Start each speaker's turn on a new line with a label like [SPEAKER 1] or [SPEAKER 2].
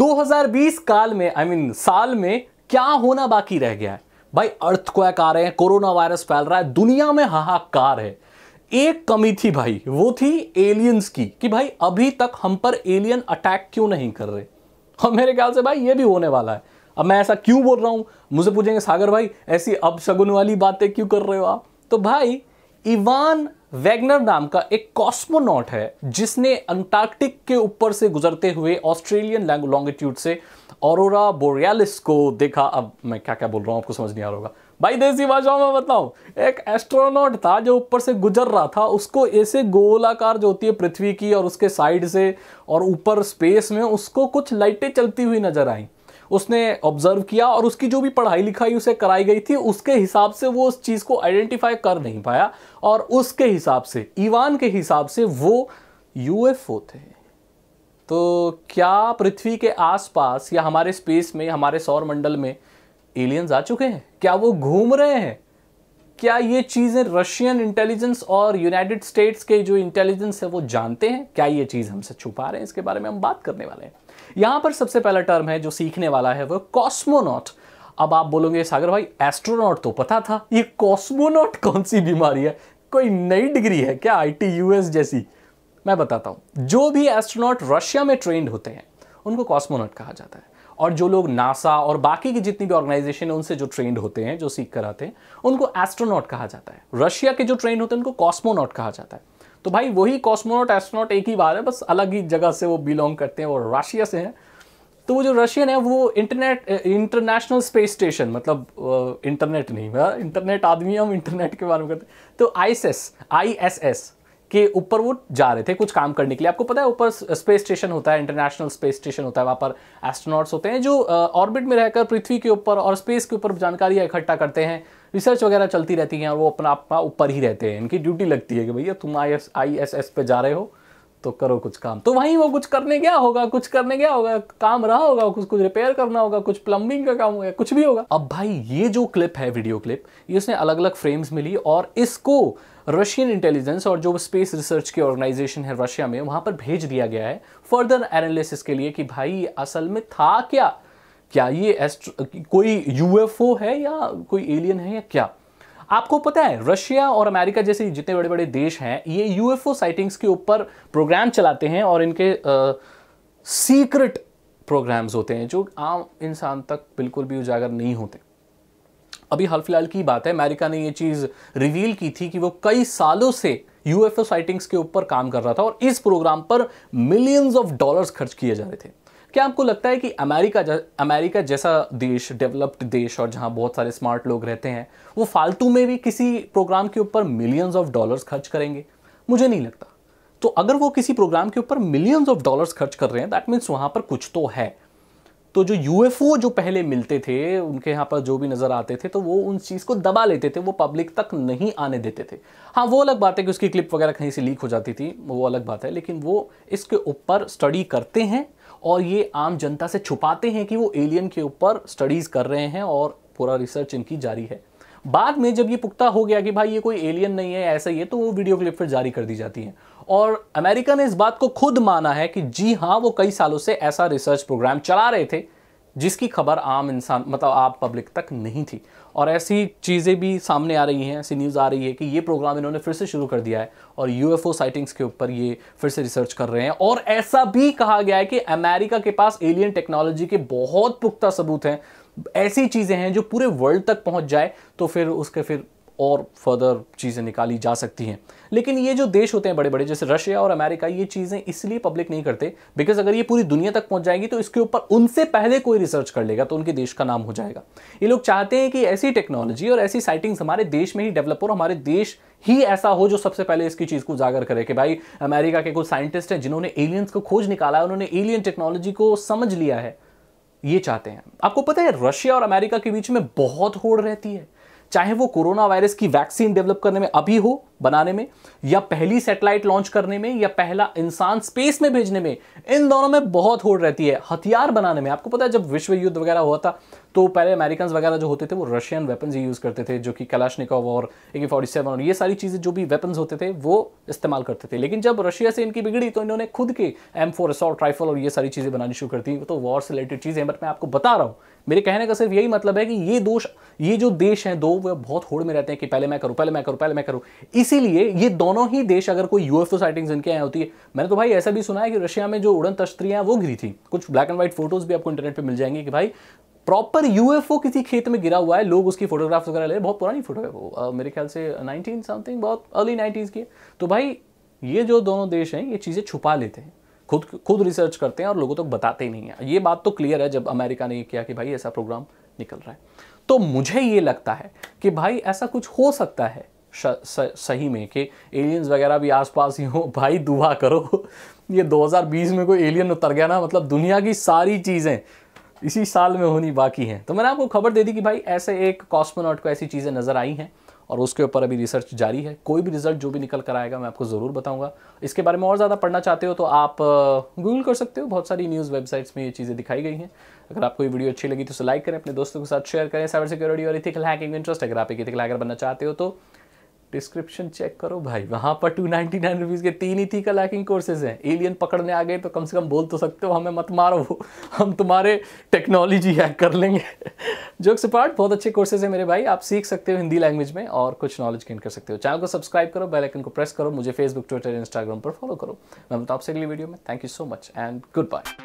[SPEAKER 1] 2020 काल में आई I mean mean, साल में क्या होना बाकी रह गया है भाई को आ रहे हैं कोरोना वायरस फैल रहा है दुनिया में हाहाकार है एक कमी थी भाई वो थी एलियंस की कि भाई अभी तक हम पर एलियन अटैक क्यों नहीं कर रहे और मेरे ख्याल से भाई ये भी होने वाला है अब मैं ऐसा क्यों बोल रहा हूं मुझे पूछेंगे सागर भाई ऐसी अब शगुन वाली बातें क्यों कर रहे हो आप तो भाई इवान वैगनर नाम का एक कॉस्मोनॉट है जिसने अंटार्कटिक के ऊपर से गुजरते हुए ऑस्ट्रेलियन लॉन्गिट्यूड से ऑरोरा बोरियालिस को देखा अब मैं क्या क्या बोल रहा हूँ आपको समझ नहीं आ रहा होगा भाई देसी भाषाओं में बताऊं एक एस्ट्रोनॉट था जो ऊपर से गुजर रहा था उसको ऐसे गोलाकार जो होती है पृथ्वी की और उसके साइड से और ऊपर स्पेस में उसको कुछ लाइटें चलती हुई नजर आई उसने ऑब्जर्व किया और उसकी जो भी पढ़ाई लिखाई उसे कराई गई थी उसके हिसाब से वो उस चीज़ को आइडेंटिफाई कर नहीं पाया और उसके हिसाब से ईवान के हिसाब से वो यूएफओ थे तो क्या पृथ्वी के आसपास या हमारे स्पेस में हमारे सौर मंडल में एलियंस आ चुके हैं क्या वो घूम रहे हैं क्या ये चीज़ें रशियन इंटेलिजेंस और यूनाइटेड स्टेट्स के जो इंटेलिजेंस है वो जानते हैं क्या ये चीज़ हमसे छुपा रहे हैं इसके बारे में हम बात करने वाले हैं यहाँ पर सबसे पहला टर्म है जो सीखने वाला है वो कॉस्मोनॉट अब आप बोलोगे सागर भाई एस्ट्रोनॉट तो पता था ये कॉस्मोनॉट कौन सी बीमारी है कोई नई डिग्री है क्या आई जैसी मैं बताता हूँ जो भी एस्ट्रोनॉट रशिया में ट्रेंड होते हैं उनको कॉस्मोनॉट कहा जाता है और जो लोग नासा और बाकी की जितनी भी ऑर्गेनाइजेशन है उनसे जो ट्रेंड होते हैं जो सीख कर आते हैं उनको एस्ट्रोनॉट कहा जाता है रशिया के जो ट्रेंड होते हैं उनको कॉस्मोनॉट कहा जाता है तो भाई वही कॉस्मोनॉट एस्ट्रोनॉट एक ही बार है बस अलग ही जगह से वो बिलोंग करते हैं और रशिया से हैं तो वो जो रशियन है वो इंटरनेट इंटरनेशनल स्पेस स्टेशन मतलब इंटरनेट नहीं इंटरनेट हाँ, आदमी हम इंटरनेट के बारे में करते तो आई एस एस के ऊपर वो जा रहे थे कुछ काम करने के लिए आपको पता है ऊपर स्पेस स्टेशन होता है इंटरनेशनल स्पेस स्टेशन होता है वहाँ पर एस्ट्रोनॉट्स होते हैं जो ऑर्बिट में रहकर पृथ्वी के ऊपर और स्पेस के ऊपर जानकारी इकट्ठा करते हैं रिसर्च वगैरह चलती रहती है और वो अपना अपना ऊपर ही रहते हैं इनकी ड्यूटी लगती है कि भैया तुम I S I S S पे जा रहे हो तो करो कुछ काम तो वहीं वो कुछ करने गया होगा कुछ करने गया होगा काम रहा होगा कुछ कुछ रिपेयर करना होगा कुछ प्लम्बिंग का काम होगा कुछ भी होगा अब भाई ये जो क्लिप है वीडियो क्लिप ये उसने अलग अलग फ्रेम्स मिली और इसको रशियन इंटेलिजेंस और जो स्पेस रिसर्च की ऑर्गेनाइजेशन है रशिया में वहाँ पर भेज दिया गया है फर्दर एनालिसिस के लिए कि भाई असल में था क्या क्या ये कोई यूएफओ है या कोई एलियन है या क्या आपको पता है रशिया और अमेरिका जैसे जितने बड़े बड़े देश हैं ये यूएफओ साइटिंग्स के ऊपर प्रोग्राम चलाते हैं और इनके सीक्रेट प्रोग्राम्स होते हैं जो आम इंसान तक बिल्कुल भी उजागर नहीं होते अभी हाल फिलहाल की बात है अमेरिका ने ये चीज़ रिवील की थी कि वो कई सालों से यूएफओ साइटिंग्स के ऊपर काम कर रहा था और इस प्रोग्राम पर मिलियंस ऑफ डॉलर्स खर्च किए जा रहे थे क्या आपको लगता है कि अमेरिका जा, अमेरिका जैसा देश डेवलप्ड देश और जहां बहुत सारे स्मार्ट लोग रहते हैं वो फालतू में भी किसी प्रोग्राम के ऊपर मिलियंस ऑफ डॉलर्स खर्च करेंगे मुझे नहीं लगता तो अगर वो किसी प्रोग्राम के ऊपर मिलियंस ऑफ डॉलर्स खर्च कर रहे हैं दैट मीन्स वहां पर कुछ तो है तो जो यूएफओ जो पहले मिलते थे उनके यहाँ पर जो भी नज़र आते थे तो वो उन चीज़ को दबा लेते थे वो पब्लिक तक नहीं आने देते थे हाँ वो अलग बात है कि उसकी क्लिप वगैरह कहीं से लीक हो जाती थी वो अलग बात है लेकिन वो इसके ऊपर स्टडी करते हैं और ये आम जनता से छुपाते हैं कि वो एलियन के ऊपर स्टडीज़ कर रहे हैं और पूरा रिसर्च इनकी जारी है बाद में जब ये पुख्ता हो गया कि भाई ये कोई एलियन नहीं है ऐसा ही है तो वो वीडियो क्लिप फिर जारी कर दी जाती है और अमेरिका ने इस बात को खुद माना है कि जी हाँ वो कई सालों से ऐसा रिसर्च प्रोग्राम चला रहे थे जिसकी खबर आम इंसान मतलब आप पब्लिक तक नहीं थी और ऐसी चीज़ें भी सामने आ रही हैं ऐसी न्यूज़ आ रही है कि ये प्रोग्राम इन्होंने फिर से शुरू कर दिया है और यूएफओ साइटिंग्स के ऊपर ये फिर से रिसर्च कर रहे हैं और ऐसा भी कहा गया है कि अमेरिका के पास एलियन टेक्नोलॉजी के बहुत पुख्ता सबूत हैं ऐसी चीज़ें हैं जो पूरे वर्ल्ड तक पहुंच जाए तो फिर उसके फिर और फर्दर चीज़ें निकाली जा सकती हैं लेकिन ये जो देश होते हैं बड़े बड़े जैसे रशिया और अमेरिका ये चीज़ें इसलिए पब्लिक नहीं करते बिकॉज अगर ये पूरी दुनिया तक पहुंच जाएगी तो इसके ऊपर उनसे पहले कोई रिसर्च कर लेगा तो उनके देश का नाम हो जाएगा ये लोग चाहते हैं कि ऐसी टेक्नोलॉजी और ऐसी साइटिंग्स हमारे देश में ही डेवलप हो और हमारे देश ही ऐसा हो जो सबसे पहले इसकी चीज़ को उजागर करे कि भाई अमेरिका के कुछ साइंटिस्ट हैं जिन्होंने एलियंस को खोज निकाला है उन्होंने एलियन टेक्नोलॉजी को समझ लिया है ये चाहते हैं आपको पता है रशिया और अमेरिका के बीच में बहुत होड़ रहती है चाहे वो कोरोना वायरस की वैक्सीन डेवलप करने में अभी हो बनाने में या पहली सैटेलाइट लॉन्च करने में या पहला इंसान स्पेस में भेजने में इन दोनों में बहुत होड़ रहती है हथियार बनाने में आपको पता है जब विश्व युद्ध वगैरह हुआ था तो पहले अमेरिकन वगैरह जो होते थे वो रशियन वेपन्स यूज़ करते थे जो कि कलाशनिकॉव और ए के और ये सारी चीज़ें जो भी वेपन्स होते थे वो इस्तेमाल करते थे लेकिन जब रशिया से इनकी बिगड़ी तो इन्होंने खुद के एम फोर असॉल्ट राइफल और ये सारी चीज़ें बनानी शुरू कर दी तो वॉर से रिलेटेड चीज़ें बट मैं आपको बता रहा हूँ मेरे कहने का सिर्फ यही मतलब है कि ये दोष ये जो देश हैं दो वह बहुत होड़ में रहते हैं कि पहले मैं करूँ पहले मैं करूँ पहले मैं करूँ इसीलिए ये दोनों ही देश अगर कोई यूएफओ साइटिंग्स इनके यहाँ होती है मैंने तो भाई ऐसा भी सुना है कि रशिया में जो उड़न तश्तरियाँ वो गिरी थी कुछ ब्लैक एंड व्हाइट फोटोज भी आपको इंटरनेट पर मिल जाएंगे कि भाई प्रॉपर यूएफओ किसी खेत में गिरा हुआ है लोग उसकी फोटोग्राफ्स वगैरह ले बहुत पुरानी फोटो है वो मेरे ख्याल से नाइनटीन समथिंग बहुत अर्ली नाइनटीज की तो भाई ये जो दोनों देश हैं ये चीज़ें छुपा लेते हैं खुद खुद रिसर्च करते हैं और लोगों तक तो बताते नहीं हैं ये बात तो क्लियर है जब अमेरिका ने ये किया कि भाई ऐसा प्रोग्राम निकल रहा है तो मुझे ये लगता है कि भाई ऐसा कुछ हो सकता है सही में कि एलियंस वगैरह भी आसपास ही हो भाई दुआ करो ये 2020 में कोई एलियन उतर गया ना मतलब दुनिया की सारी चीज़ें इसी साल में होनी बाकी है तो मैंने आपको खबर दे दी कि भाई ऐसे एक कॉस्मोनॉट को ऐसी चीज़ें नज़र आई हैं और उसके ऊपर अभी रिसर्च जारी है कोई भी रिजल्ट जो भी निकल कर आएगा मैं आपको ज़रूर बताऊंगा इसके बारे में और ज़्यादा पढ़ना चाहते हो तो आप गूगल कर सकते हो बहुत सारी न्यूज़ वेबसाइट्स में ये चीज़ें दिखाई गई हैं अगर आपको ये वीडियो अच्छी लगी तो उसे लाइक करें अपने दोस्तों के साथ शेयर करें साइबर सिक्योरिटी और इथिकल हैकिंग इंटरेस्ट अगर आप एक इथिकल हैकर बनना चाहते हो तो डिस्क्रिप्शन चेक करो भाई वहाँ पर टू नाइन्टी नाइन रुपीज़ के तीन ही थी का लैकिंग कोर्सेज हैं एलियन पकड़ने आ गए तो कम से कम बोल तो सकते हो हमें मत मारो हम तुम्हारे टेक्नोलॉजी हैक कर लेंगे जोक्स पार्ट बहुत अच्छे कोर्सेज हैं मेरे भाई आप सीख सकते हो हिंदी लैंग्वेज में और कुछ नॉलेज गेन कर सकते हो चैनल को सब्सक्राइब करो बेलाइकन को प्रेस करो मुझे फेसबुक ट्विटर इंस्टाग्राम पर फॉलो करो मैं बताओ आपसे अगली वीडियो में thank you so much and good bye